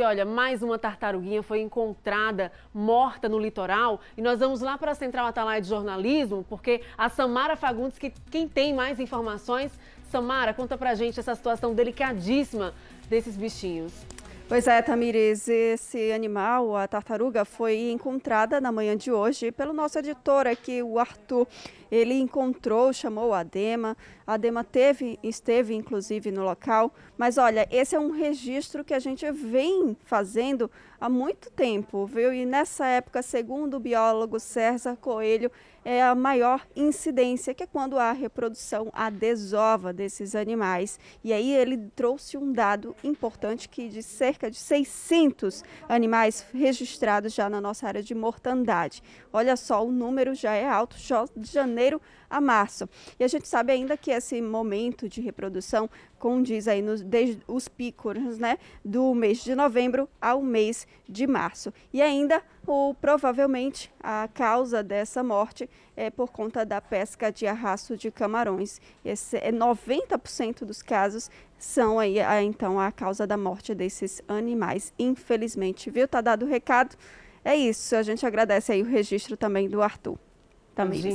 E olha, mais uma tartaruguinha foi encontrada morta no litoral e nós vamos lá para a Central Atalaia de Jornalismo, porque a Samara Fagundes, que quem tem mais informações, Samara, conta pra gente essa situação delicadíssima desses bichinhos. Pois é, Tamires, esse animal, a tartaruga, foi encontrada na manhã de hoje pelo nosso editor aqui, o Arthur. Ele encontrou, chamou a Dema. A Dema teve, esteve inclusive no local. Mas olha, esse é um registro que a gente vem fazendo há muito tempo, viu? E nessa época, segundo o biólogo César Coelho, é a maior incidência, que é quando há reprodução, a desova desses animais. E aí ele trouxe um dado importante que de ser cerca de 600 animais registrados já na nossa área de mortandade. Olha só, o número já é alto, só de janeiro a março. E a gente sabe ainda que esse momento de reprodução condiz aí nos, desde os picos, né, do mês de novembro ao mês de março. E ainda o, provavelmente a causa dessa morte é por conta da pesca de arrasto de camarões. Esse é 90% dos casos são aí a, então a causa da morte desses animais, infelizmente. Viu? Tá dado o recado. É isso. A gente agradece aí o registro também do Arthur. Também.